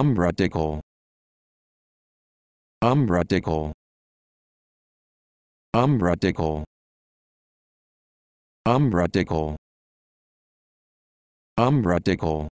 umbratical umbratical umbratical umbratical umbratical